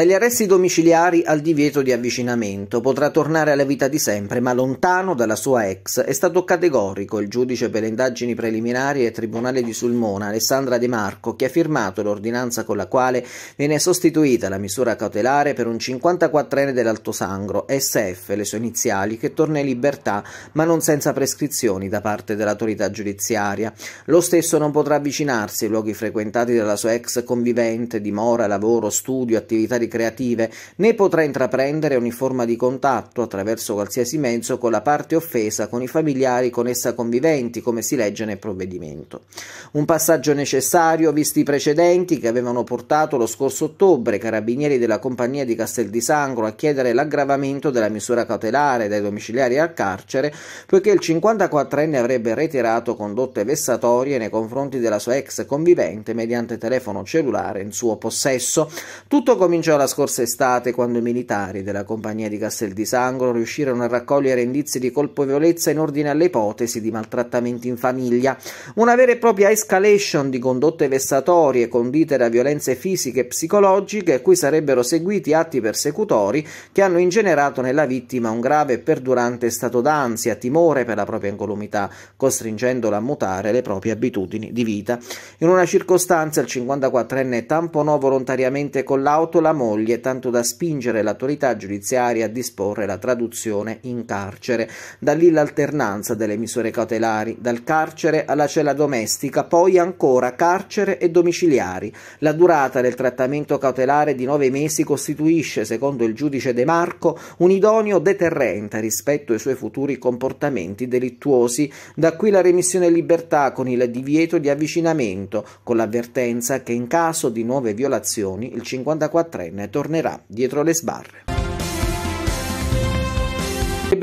Dagli arresti domiciliari al divieto di avvicinamento potrà tornare alla vita di sempre, ma lontano dalla sua ex. È stato categorico il giudice per le indagini preliminari e Tribunale di Sulmona, Alessandra De Marco, che ha firmato l'ordinanza con la quale viene sostituita la misura cautelare per un 54enne dell'Alto Sangro, SF, le sue iniziali, che torna in libertà, ma non senza prescrizioni da parte dell'autorità giudiziaria. Lo stesso non potrà avvicinarsi ai luoghi frequentati dalla sua ex convivente, dimora, lavoro, studio, attività di creative, né potrà intraprendere ogni forma di contatto attraverso qualsiasi mezzo con la parte offesa, con i familiari con essa conviventi, come si legge nel provvedimento. Un passaggio necessario visti i precedenti che avevano portato lo scorso ottobre i carabinieri della compagnia di Castel di Sangro a chiedere l'aggravamento della misura cautelare dai domiciliari al carcere, poiché il 54enne avrebbe reiterato condotte vessatorie nei confronti della sua ex convivente mediante telefono cellulare in suo possesso. Tutto comincia Già la scorsa estate, quando i militari della compagnia di Castel di Sangro riuscirono a raccogliere indizi di colpevolezza in ordine alle ipotesi di maltrattamenti in famiglia, una vera e propria escalation di condotte vessatorie condite da violenze fisiche e psicologiche a cui sarebbero seguiti atti persecutori che hanno ingenerato nella vittima un grave e perdurante stato d'ansia, timore per la propria incolumità, costringendola a mutare le proprie abitudini di vita. In una circostanza il 54enne tamponò volontariamente con l'auto la moglie, tanto da spingere l'autorità giudiziaria a disporre la traduzione in carcere. Da lì l'alternanza delle misure cautelari, dal carcere alla cella domestica, poi ancora carcere e domiciliari. La durata del trattamento cautelare di nove mesi costituisce, secondo il giudice De Marco, un idoneo deterrente rispetto ai suoi futuri comportamenti delittuosi. Da qui la remissione in libertà con il divieto di avvicinamento, con l'avvertenza che in caso di nuove violazioni il 54 Warren tornerà dietro le sbarre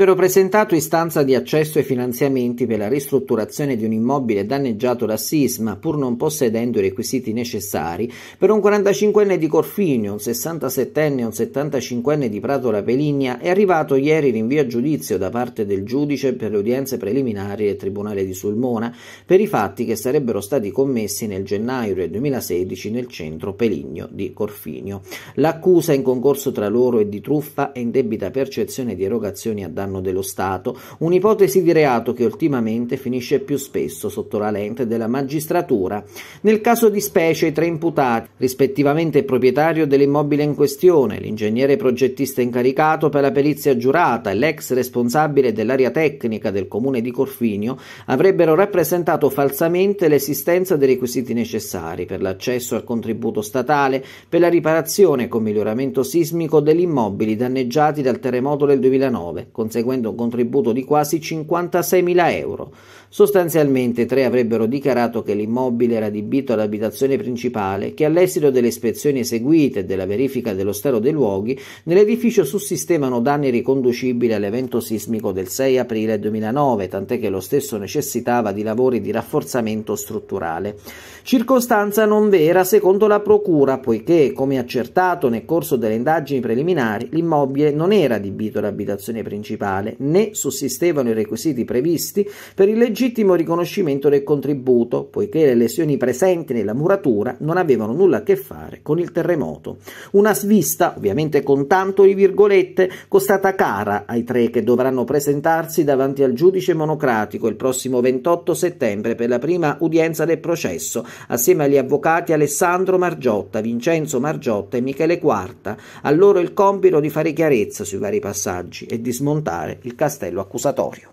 avrebbero presentato istanza di accesso ai finanziamenti per la ristrutturazione di un immobile danneggiato da sisma, pur non possedendo i requisiti necessari, per un 45enne di Corfigno, un 67enne e un 75enne di Prato La Peligna, è arrivato ieri rinvio a giudizio da parte del giudice per le udienze preliminari del Tribunale di Sulmona per i fatti che sarebbero stati commessi nel gennaio del 2016 nel centro Peligno di Corfigno. L'accusa in concorso tra loro è di truffa e indebita percezione di erogazioni a danno danno dello Stato, un'ipotesi di reato che ultimamente finisce più spesso sotto la lente della magistratura. Nel caso di specie i tre imputati, rispettivamente il proprietario dell'immobile in questione, l'ingegnere progettista incaricato per la perizia giurata e l'ex responsabile dell'area tecnica del comune di Corfinio, avrebbero rappresentato falsamente l'esistenza dei requisiti necessari per l'accesso al contributo statale per la riparazione con miglioramento sismico degli immobili danneggiati dal terremoto del 2009, conseguentemente conseguendo un contributo di quasi 56.000 euro. Sostanzialmente tre avrebbero dichiarato che l'immobile era adibito all'abitazione principale, che all'esito delle ispezioni eseguite e della verifica dello stato dei luoghi, nell'edificio sussistevano danni riconducibili all'evento sismico del 6 aprile 2009, tant'è che lo stesso necessitava di lavori di rafforzamento strutturale. Circostanza non vera secondo la Procura, poiché, come accertato nel corso delle indagini preliminari, l'immobile non era adibito all'abitazione principale statale, né sussistevano i requisiti previsti per il legittimo riconoscimento del contributo, poiché le lesioni presenti nella muratura non avevano nulla a che fare con il terremoto. Una svista, ovviamente con tanto di virgolette, costata cara ai tre che dovranno presentarsi davanti al giudice monocratico il prossimo 28 settembre per la prima udienza del processo, assieme agli avvocati Alessandro Margiotta, Vincenzo Margiotta e Michele Quarta. A loro il compito di fare chiarezza sui vari passaggi e di smontare completare il castello accusatorio.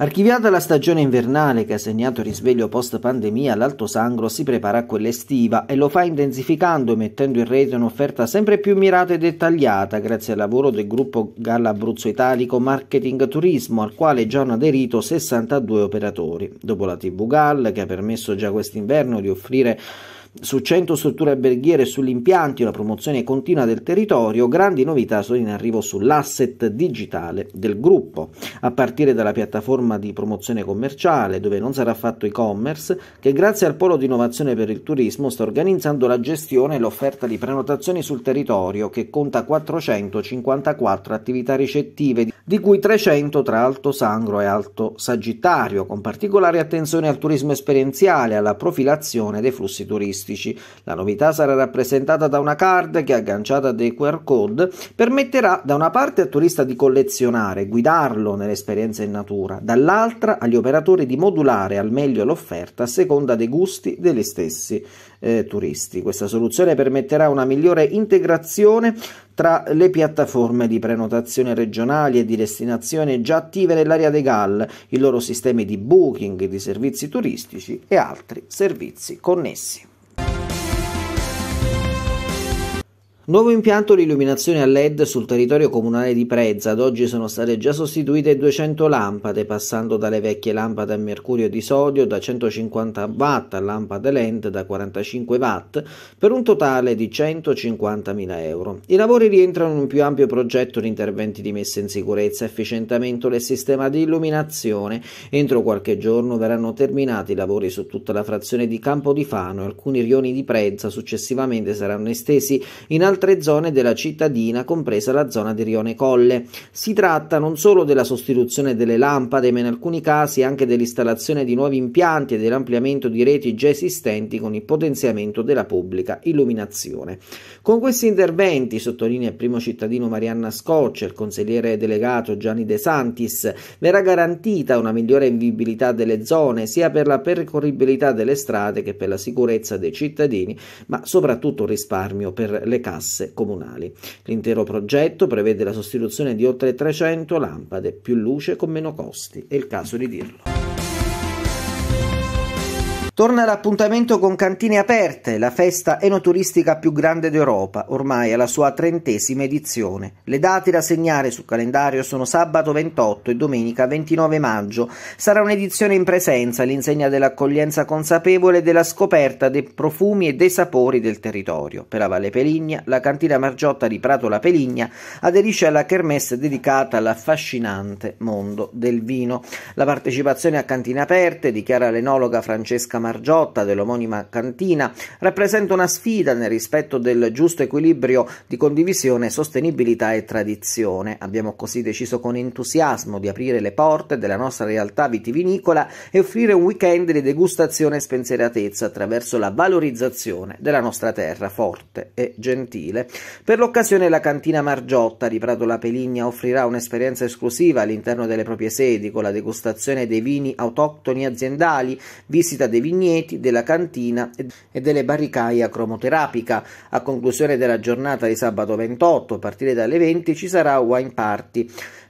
Archiviata la stagione invernale che ha segnato il risveglio post pandemia, l'Alto Sangro si prepara a quella estiva e lo fa intensificando e mettendo in rete un'offerta sempre più mirata e dettagliata grazie al lavoro del gruppo Galla Abruzzo Italico Marketing Turismo al quale già hanno aderito 62 operatori. Dopo la TV Gall che ha permesso già quest'inverno di offrire su 100 strutture alberghiere e sugli impianti, una promozione continua del territorio, grandi novità sono in arrivo sull'asset digitale del gruppo, a partire dalla piattaforma di promozione commerciale, dove non sarà fatto e-commerce, che grazie al polo di innovazione per il turismo sta organizzando la gestione e l'offerta di prenotazioni sul territorio, che conta 454 attività ricettive, di cui 300 tra Alto Sangro e Alto Sagittario, con particolare attenzione al turismo esperienziale e alla profilazione dei flussi turistici turistici. La novità sarà rappresentata da una card che, agganciata a dei QR code, permetterà da una parte al turista di collezionare, guidarlo nell'esperienza in natura, dall'altra agli operatori di modulare al meglio l'offerta a seconda dei gusti degli stessi eh, turisti. Questa soluzione permetterà una migliore integrazione tra le piattaforme di prenotazione regionali e di destinazione già attive nell'area dei GAL, i loro sistemi di booking, di servizi turistici e altri servizi connessi. Nuovo impianto di illuminazione a LED sul territorio comunale di Prezza. Ad oggi sono state già sostituite 200 lampade, passando dalle vecchie lampade a mercurio di sodio da 150 watt a lampade LED da 45 watt, per un totale di 150.000 euro. I lavori rientrano in un più ampio progetto di interventi di messa in sicurezza, efficientamento del sistema di illuminazione. Entro qualche giorno verranno terminati i lavori su tutta la frazione di Campo di Fano e alcuni rioni di Prezza successivamente saranno estesi in altri altre zone della cittadina, compresa la zona di Rione Colle. Si tratta non solo della sostituzione delle lampade, ma in alcuni casi anche dell'installazione di nuovi impianti e dell'ampliamento di reti già esistenti con il potenziamento della pubblica illuminazione. Con questi interventi, sottolinea il primo cittadino Marianna Scoccia, il consigliere delegato Gianni De Santis, verrà garantita una migliore invibilità delle zone, sia per la percorribilità delle strade che per la sicurezza dei cittadini, ma soprattutto risparmio per le case casse comunali. L'intero progetto prevede la sostituzione di oltre 300 lampade, più luce con meno costi, è il caso di dirlo. Torna l'appuntamento con Cantine Aperte, la festa enoturistica più grande d'Europa, ormai alla sua trentesima edizione. Le date da segnare sul calendario sono sabato 28 e domenica 29 maggio. Sarà un'edizione in presenza, all'insegna dell'accoglienza consapevole e della scoperta dei profumi e dei sapori del territorio. Per la Valle Peligna, la Cantina Margiotta di Prato La Peligna aderisce alla kermesse dedicata all'affascinante mondo del vino. La partecipazione a Cantine Aperte, dichiara l'enologa Francesca Margiotta, Margiotta dell'omonima cantina, rappresenta una sfida nel rispetto del giusto equilibrio di condivisione, sostenibilità e tradizione. Abbiamo così deciso con entusiasmo di aprire le porte della nostra realtà vitivinicola e offrire un weekend di degustazione e spensieratezza attraverso la valorizzazione della nostra terra forte e gentile. Per l'occasione la cantina Margiotta di Prato La Peligna offrirà un'esperienza esclusiva all'interno delle proprie sedi con la degustazione dei vini autoctoni aziendali, visita dei vini vigneti, della cantina e delle barricaie a cromoterapica. A conclusione della giornata di sabato 28, a partire dalle 20, ci sarà wine party.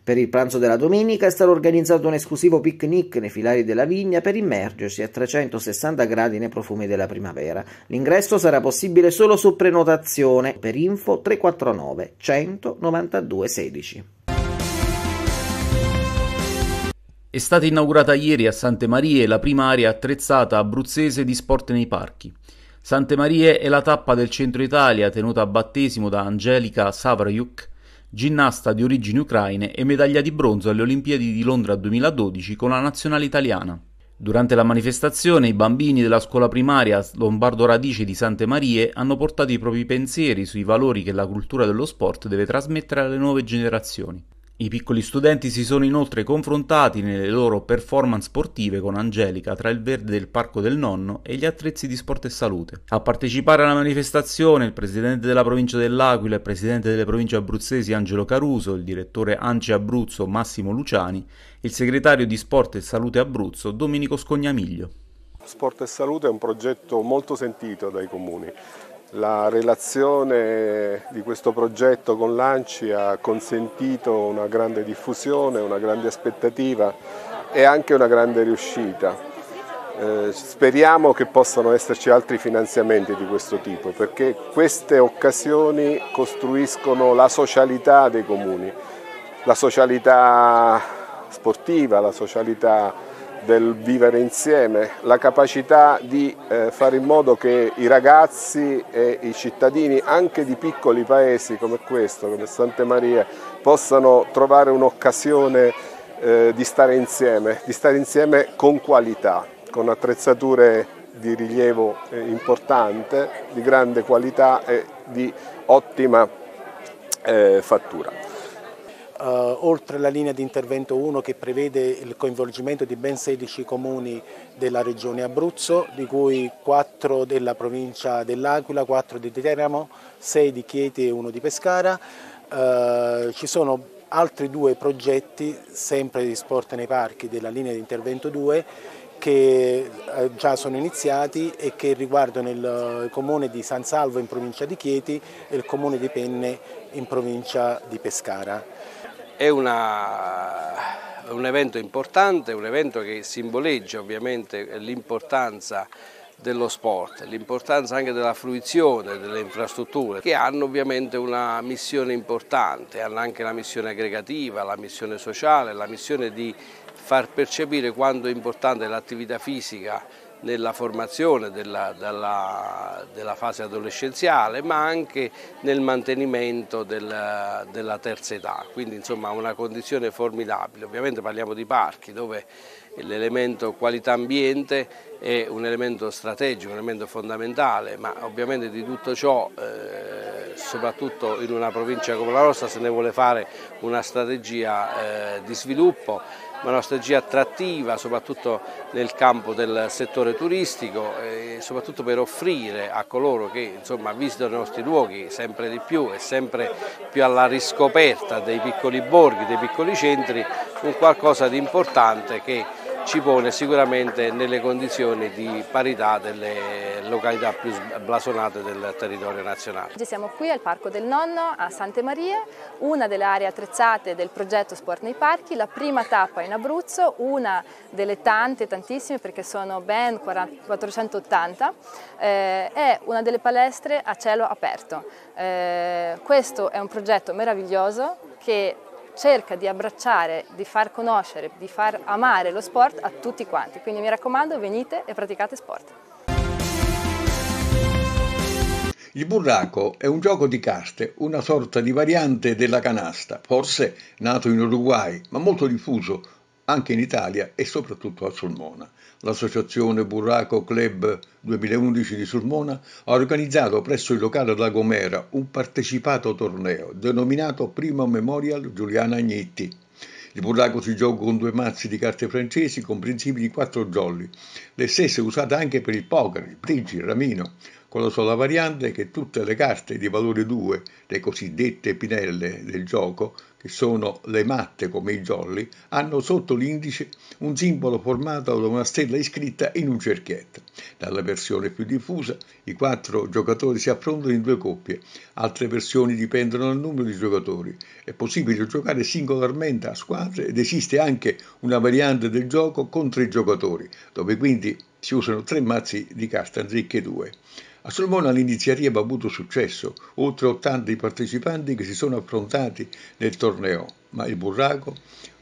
Per il pranzo della domenica è stato organizzato un esclusivo picnic nei filari della vigna per immergersi a 360 gradi nei profumi della primavera. L'ingresso sarà possibile solo su prenotazione per info 349 192 16. È stata inaugurata ieri a Sante Marie la prima area attrezzata abruzzese di sport nei parchi. Sante Marie è la tappa del centro Italia tenuta a battesimo da Angelica Savrayuk, ginnasta di origini ucraine e medaglia di bronzo alle Olimpiadi di Londra 2012 con la nazionale italiana. Durante la manifestazione i bambini della scuola primaria Lombardo Radice di Sante Marie hanno portato i propri pensieri sui valori che la cultura dello sport deve trasmettere alle nuove generazioni. I piccoli studenti si sono inoltre confrontati nelle loro performance sportive con Angelica tra il verde del parco del nonno e gli attrezzi di sport e salute. A partecipare alla manifestazione il presidente della provincia dell'Aquila e presidente delle province abruzzesi Angelo Caruso, il direttore Anci Abruzzo Massimo Luciani, il segretario di Sport e Salute Abruzzo Domenico Scognamiglio. Sport e Salute è un progetto molto sentito dai comuni la relazione di questo progetto con l'Anci ha consentito una grande diffusione, una grande aspettativa e anche una grande riuscita. Eh, speriamo che possano esserci altri finanziamenti di questo tipo perché queste occasioni costruiscono la socialità dei comuni, la socialità sportiva, la socialità del vivere insieme, la capacità di eh, fare in modo che i ragazzi e i cittadini anche di piccoli paesi come questo, come Sante Maria, possano trovare un'occasione eh, di stare insieme, di stare insieme con qualità, con attrezzature di rilievo eh, importante, di grande qualità e di ottima eh, fattura. Eh, oltre la linea di intervento 1 che prevede il coinvolgimento di ben 16 comuni della regione Abruzzo, di cui 4 della provincia dell'Aquila, 4 di Teramo, 6 di Chieti e 1 di Pescara. Eh, ci sono altri due progetti, sempre di sport nei parchi, della linea di intervento 2, che eh, già sono iniziati e che riguardano il eh, comune di San Salvo in provincia di Chieti e il comune di Penne in provincia di Pescara. È una, un evento importante, un evento che simboleggia ovviamente l'importanza dello sport, l'importanza anche della fruizione delle infrastrutture che hanno ovviamente una missione importante, hanno anche la missione aggregativa, la missione sociale, la missione di far percepire quanto è importante l'attività fisica nella formazione della, della, della, fase adolescenziale ma anche nel mantenimento della, della terza età, quindi insomma una condizione formidabile. Ovviamente parliamo di parchi dove l'elemento qualità ambiente è un elemento strategico, un elemento fondamentale, ma ovviamente di tutto ciò, eh, soprattutto in una provincia come la nostra, se ne vuole fare una strategia eh, di sviluppo una strategia attrattiva soprattutto nel campo del settore turistico e soprattutto per offrire a coloro che insomma, visitano i nostri luoghi sempre di più e sempre più alla riscoperta dei piccoli borghi, dei piccoli centri, un qualcosa di importante che ci pone sicuramente nelle condizioni di parità delle località più blasonate del territorio nazionale. Oggi siamo qui al Parco del Nonno a Sante Marie, una delle aree attrezzate del progetto Sport nei Parchi, la prima tappa in Abruzzo, una delle tante, tantissime perché sono ben 480, eh, è una delle palestre a cielo aperto. Eh, questo è un progetto meraviglioso che cerca di abbracciare, di far conoscere, di far amare lo sport a tutti quanti. Quindi mi raccomando, venite e praticate sport. Il burraco è un gioco di carte, una sorta di variante della canasta, forse nato in Uruguay, ma molto diffuso anche in Italia e soprattutto a Solmona l'associazione Burraco Club 2011 di Sulmona ha organizzato presso il locale La Gomera un partecipato torneo denominato Primo Memorial Giuliana Agnetti. Il burraco si gioca con due mazzi di carte francesi comprensibili di quattro jolly, le stesse usate anche per il poker, il bridge, il ramino, con la sola variante che tutte le carte di valore 2, le cosiddette pinelle del gioco, che sono le matte come i jolly, hanno sotto l'indice un simbolo formato da una stella iscritta in un cerchietto. Nella versione più diffusa i quattro giocatori si affrontano in due coppie, altre versioni dipendono dal numero di giocatori. È possibile giocare singolarmente a squadre ed esiste anche una variante del gioco con tre giocatori, dove quindi si usano tre mazzi di carte anziché due. A Sulmona l'iniziativa ha avuto successo, oltre 80 i partecipanti che si sono affrontati nel torneo, ma il burraco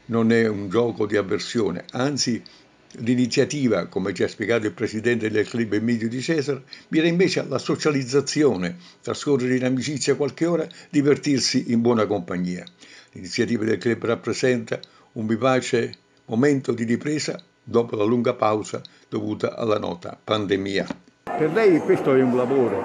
non è un gioco di avversione, anzi l'iniziativa, come ci ha spiegato il presidente del club Emilio Di Cesar, mira invece alla socializzazione, trascorrere in amicizia qualche ora, divertirsi in buona compagnia. L'iniziativa del club rappresenta un vivace momento di ripresa dopo la lunga pausa dovuta alla nota pandemia. Per lei questo è un lavoro,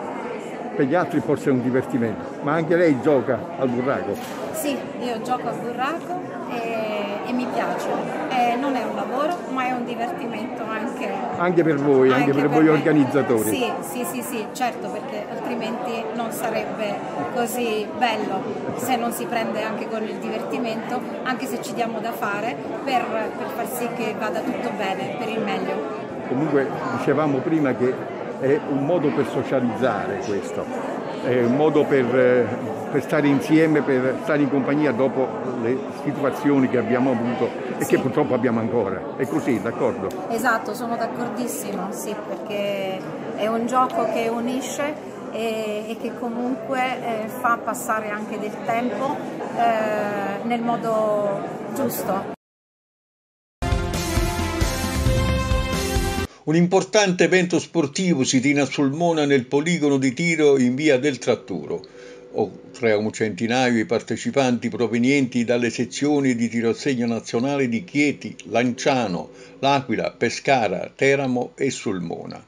per gli altri forse è un divertimento, ma anche lei gioca al burraco? Sì, io gioco al burraco e, e mi piace. E non è un lavoro, ma è un divertimento anche. Anche per voi, anche, anche per, per, voi me. organizzatori. Sì, sì, sì, sì, certo, perché altrimenti non sarebbe così bello se non si prende anche con il divertimento, anche se ci diamo da fare per, per far sì che vada tutto bene, per il meglio. Comunque dicevamo prima che è un modo per socializzare questo, è un modo per, eh, per stare insieme, per stare in compagnia dopo le situazioni che abbiamo avuto e sì. che purtroppo abbiamo ancora. È così, d'accordo? Esatto, sono d'accordissimo, sì, perché è un gioco che unisce e, e che comunque eh, fa passare anche del tempo eh, nel modo giusto. Un importante evento sportivo si tira a Sulmona nel poligono di tiro in via del Tratturo. Oltre a un centinaio i partecipanti provenienti dalle sezioni di tiro a segno nazionale di Chieti, Lanciano, L'Aquila, Pescara, Teramo e Sulmona.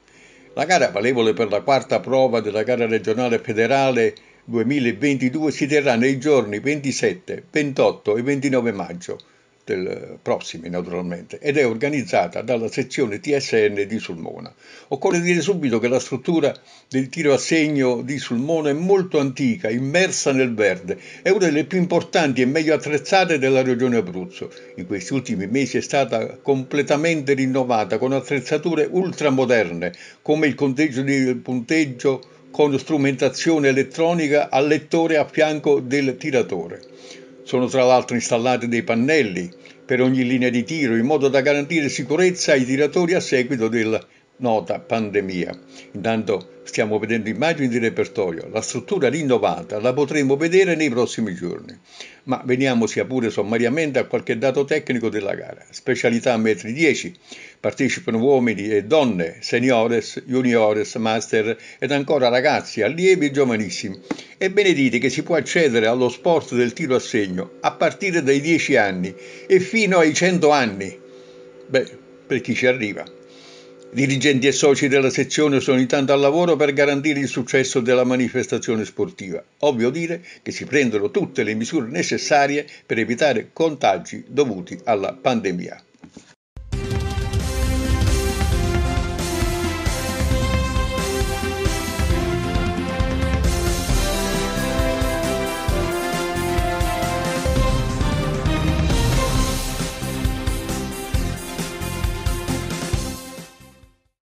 La gara valevole per la quarta prova della gara regionale federale 2022 si terrà nei giorni 27, 28 e 29 maggio del Prossimi naturalmente, ed è organizzata dalla sezione TSN di Sulmona. Occorre dire subito che la struttura del tiro a segno di Sulmona è molto antica, immersa nel verde, è una delle più importanti e meglio attrezzate della regione Abruzzo. In questi ultimi mesi è stata completamente rinnovata con attrezzature ultramoderne, come il conteggio di punteggio con strumentazione elettronica al lettore a fianco del tiratore. Sono tra l'altro installati dei pannelli per ogni linea di tiro in modo da garantire sicurezza ai tiratori a seguito del nota pandemia. Intanto stiamo vedendo immagini di repertorio, la struttura rinnovata la potremo vedere nei prossimi giorni. Ma veniamo sia pure sommariamente a qualche dato tecnico della gara. Specialità metri 10, partecipano uomini e donne, seniores, juniores, master ed ancora ragazzi, allievi e giovanissimi. E benedite che si può accedere allo sport del tiro a segno a partire dai 10 anni e fino ai 100 anni. Beh, per chi ci arriva. Dirigenti e soci della sezione sono intanto al lavoro per garantire il successo della manifestazione sportiva. Ovvio dire che si prendono tutte le misure necessarie per evitare contagi dovuti alla pandemia.